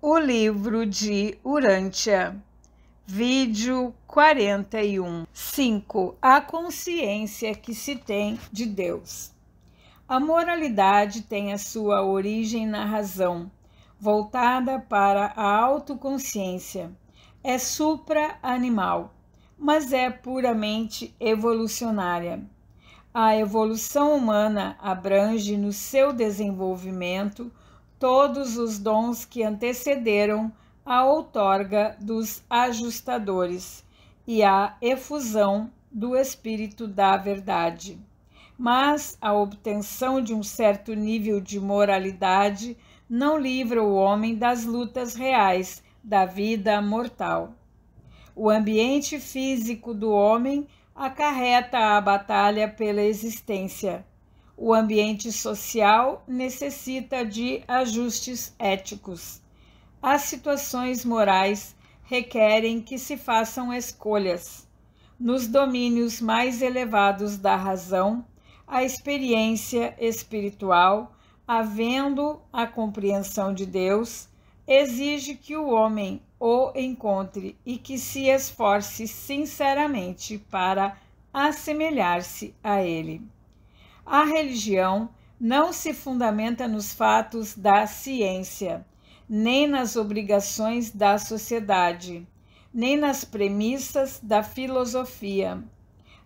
O livro de Urântia. Vídeo 41. 5. A consciência que se tem de Deus. A moralidade tem a sua origem na razão, voltada para a autoconsciência. É supra-animal, mas é puramente evolucionária. A evolução humana abrange no seu desenvolvimento todos os dons que antecederam a outorga dos ajustadores e a efusão do Espírito da Verdade. Mas a obtenção de um certo nível de moralidade não livra o homem das lutas reais da vida mortal. O ambiente físico do homem acarreta a batalha pela existência, o ambiente social necessita de ajustes éticos. As situações morais requerem que se façam escolhas. Nos domínios mais elevados da razão, a experiência espiritual, havendo a compreensão de Deus, exige que o homem o encontre e que se esforce sinceramente para assemelhar-se a ele. A religião não se fundamenta nos fatos da ciência, nem nas obrigações da sociedade, nem nas premissas da filosofia,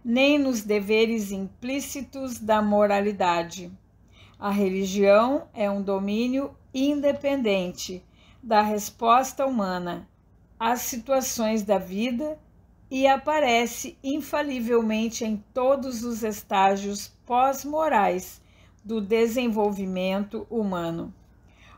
nem nos deveres implícitos da moralidade. A religião é um domínio independente da resposta humana às situações da vida e aparece infalivelmente em todos os estágios pós-morais do desenvolvimento humano.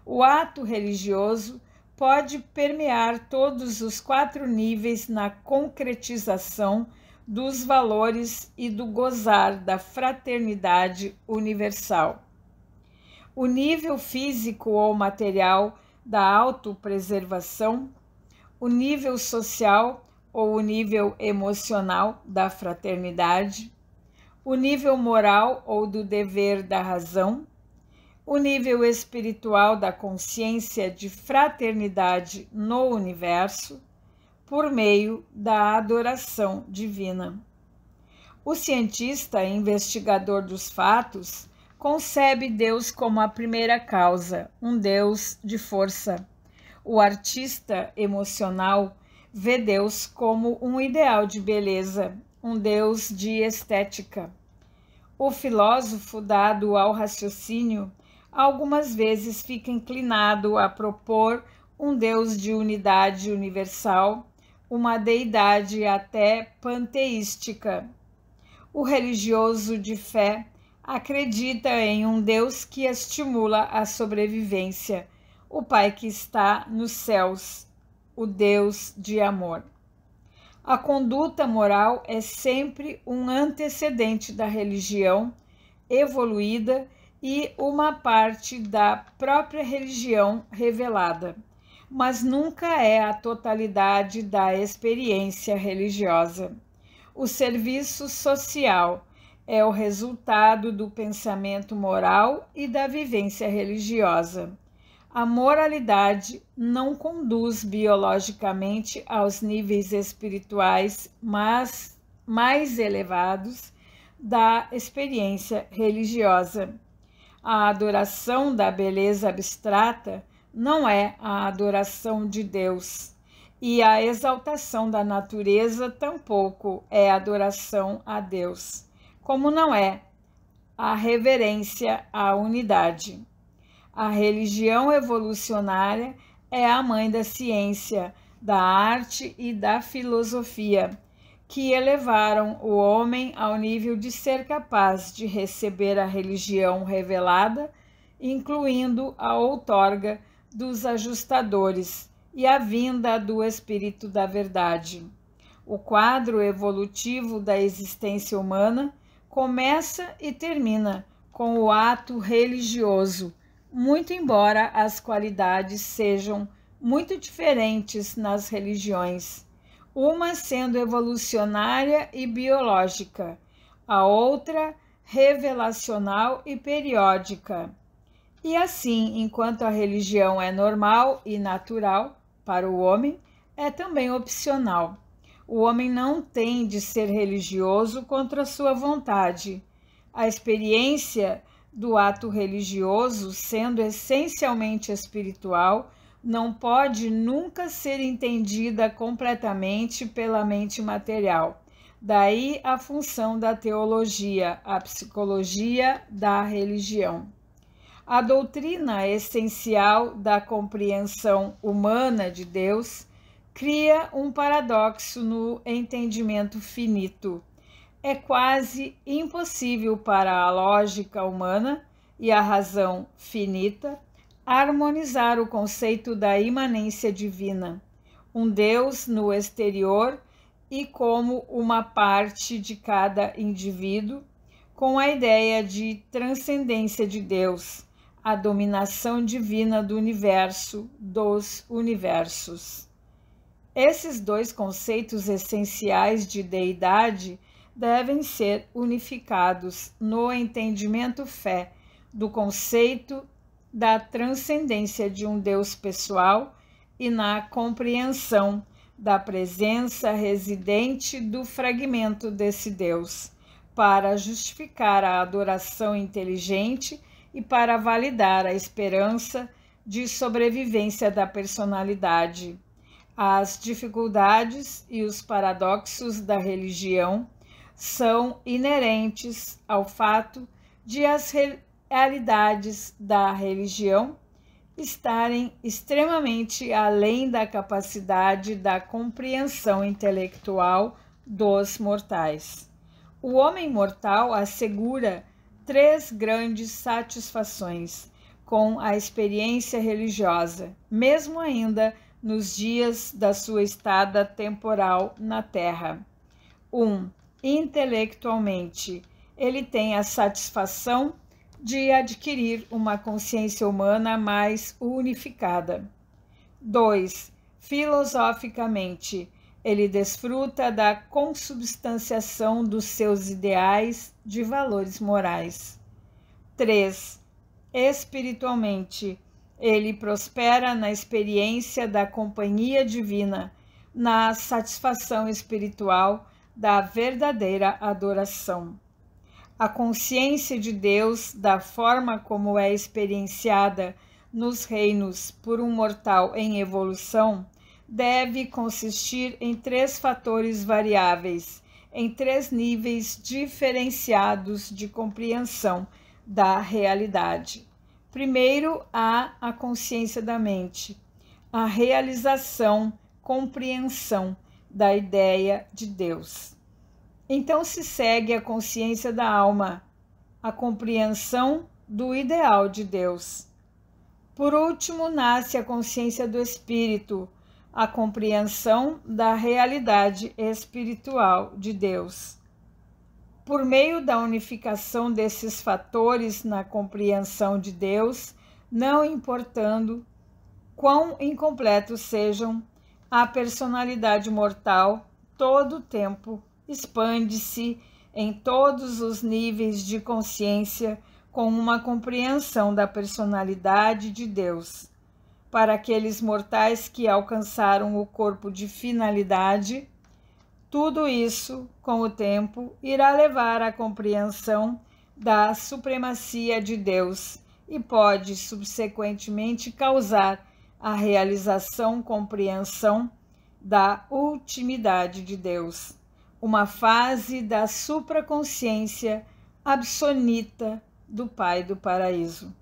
O ato religioso pode permear todos os quatro níveis na concretização dos valores e do gozar da fraternidade universal. O nível físico ou material da autopreservação, o nível social ou o nível emocional da fraternidade, o nível moral ou do dever da razão, o nível espiritual da consciência de fraternidade no universo, por meio da adoração divina. O cientista investigador dos fatos concebe Deus como a primeira causa, um Deus de força. O artista emocional vê Deus como um ideal de beleza, um Deus de estética. O filósofo, dado ao raciocínio, algumas vezes fica inclinado a propor um Deus de unidade universal, uma deidade até panteística. O religioso de fé acredita em um Deus que estimula a sobrevivência, o Pai que está nos céus o Deus de amor. A conduta moral é sempre um antecedente da religião evoluída e uma parte da própria religião revelada, mas nunca é a totalidade da experiência religiosa. O serviço social é o resultado do pensamento moral e da vivência religiosa a moralidade não conduz biologicamente aos níveis espirituais mas mais elevados da experiência religiosa. A adoração da beleza abstrata não é a adoração de Deus, e a exaltação da natureza tampouco é adoração a Deus, como não é a reverência à unidade. A religião evolucionária é a mãe da ciência, da arte e da filosofia, que elevaram o homem ao nível de ser capaz de receber a religião revelada, incluindo a outorga dos ajustadores e a vinda do Espírito da Verdade. O quadro evolutivo da existência humana começa e termina com o ato religioso muito embora as qualidades sejam muito diferentes nas religiões, uma sendo evolucionária e biológica, a outra revelacional e periódica. E assim, enquanto a religião é normal e natural para o homem, é também opcional. O homem não tem de ser religioso contra sua vontade. A experiência do ato religioso, sendo essencialmente espiritual, não pode nunca ser entendida completamente pela mente material. Daí a função da teologia, a psicologia da religião. A doutrina essencial da compreensão humana de Deus cria um paradoxo no entendimento finito é quase impossível para a lógica humana e a razão finita harmonizar o conceito da imanência divina, um Deus no exterior e como uma parte de cada indivíduo, com a ideia de transcendência de Deus, a dominação divina do universo, dos universos. Esses dois conceitos essenciais de deidade devem ser unificados no entendimento fé do conceito da transcendência de um Deus pessoal e na compreensão da presença residente do fragmento desse Deus, para justificar a adoração inteligente e para validar a esperança de sobrevivência da personalidade. As dificuldades e os paradoxos da religião são inerentes ao fato de as realidades da religião estarem extremamente além da capacidade da compreensão intelectual dos mortais. O homem mortal assegura três grandes satisfações com a experiência religiosa, mesmo ainda nos dias da sua estada temporal na Terra. 1. Um, intelectualmente. Ele tem a satisfação de adquirir uma consciência humana mais unificada. 2. Filosoficamente, ele desfruta da consubstanciação dos seus ideais de valores morais. 3. Espiritualmente, ele prospera na experiência da companhia divina, na satisfação espiritual da verdadeira adoração. A consciência de Deus, da forma como é experienciada nos reinos por um mortal em evolução, deve consistir em três fatores variáveis, em três níveis diferenciados de compreensão da realidade. Primeiro, há a consciência da mente, a realização, compreensão da ideia de Deus. Então se segue a consciência da alma, a compreensão do ideal de Deus. Por último, nasce a consciência do espírito, a compreensão da realidade espiritual de Deus. Por meio da unificação desses fatores na compreensão de Deus, não importando quão incompletos sejam a personalidade mortal todo o tempo expande-se em todos os níveis de consciência com uma compreensão da personalidade de Deus. Para aqueles mortais que alcançaram o corpo de finalidade, tudo isso, com o tempo, irá levar à compreensão da supremacia de Deus e pode, subsequentemente, causar a realização, compreensão da ultimidade de Deus, uma fase da supraconsciência absonita do Pai do Paraíso.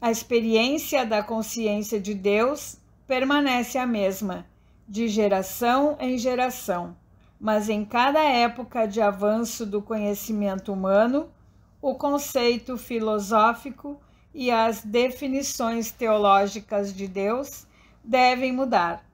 A experiência da consciência de Deus permanece a mesma, de geração em geração, mas em cada época de avanço do conhecimento humano, o conceito filosófico e as definições teológicas de Deus devem mudar.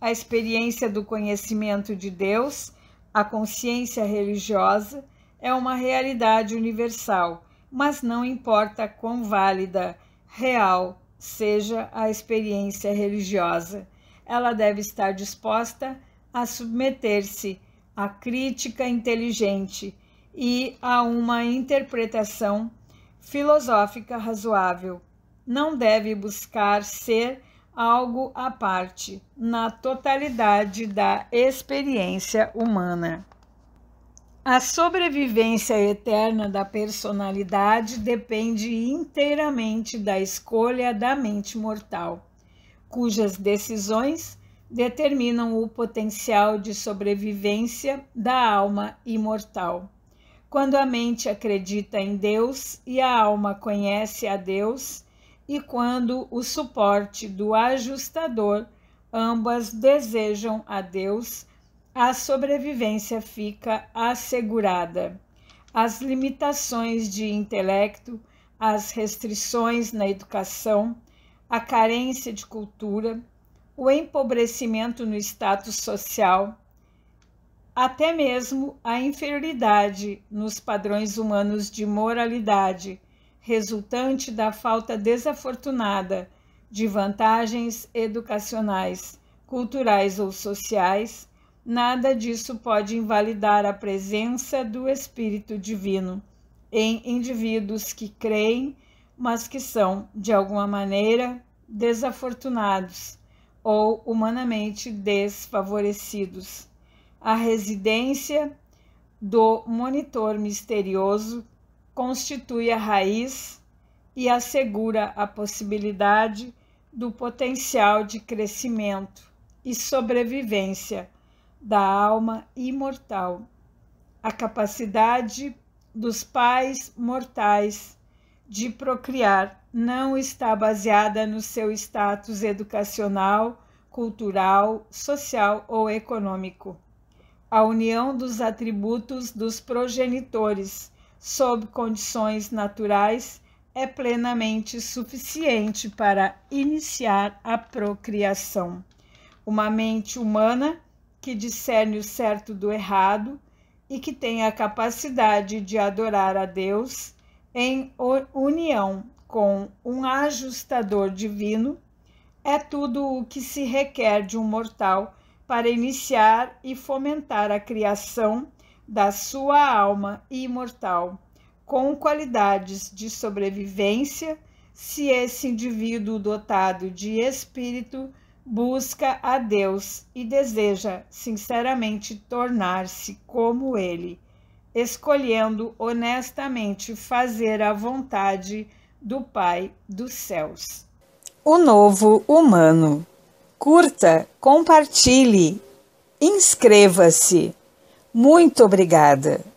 A experiência do conhecimento de Deus, a consciência religiosa, é uma realidade universal, mas não importa quão válida, real seja a experiência religiosa, ela deve estar disposta a submeter-se à crítica inteligente e a uma interpretação filosófica razoável. Não deve buscar ser algo à parte na totalidade da experiência humana. A sobrevivência eterna da personalidade depende inteiramente da escolha da mente mortal, cujas decisões determinam o potencial de sobrevivência da alma imortal. Quando a mente acredita em Deus e a alma conhece a Deus, e quando o suporte do ajustador, ambas desejam a Deus, a sobrevivência fica assegurada. As limitações de intelecto, as restrições na educação, a carência de cultura, o empobrecimento no status social, até mesmo a inferioridade nos padrões humanos de moralidade, resultante da falta desafortunada de vantagens educacionais, culturais ou sociais, nada disso pode invalidar a presença do Espírito Divino em indivíduos que creem, mas que são, de alguma maneira, desafortunados ou humanamente desfavorecidos a residência do monitor misterioso constitui a raiz e assegura a possibilidade do potencial de crescimento e sobrevivência da alma imortal, a capacidade dos pais mortais de procriar não está baseada no seu status educacional, cultural, social ou econômico a união dos atributos dos progenitores sob condições naturais é plenamente suficiente para iniciar a procriação. Uma mente humana que discerne o certo do errado e que tem a capacidade de adorar a Deus em união com um ajustador divino, é tudo o que se requer de um mortal para iniciar e fomentar a criação da sua alma imortal, com qualidades de sobrevivência, se esse indivíduo dotado de espírito busca a Deus e deseja sinceramente tornar-se como Ele, escolhendo honestamente fazer a vontade do Pai dos céus. O novo humano curta, compartilhe, inscreva-se. Muito obrigada!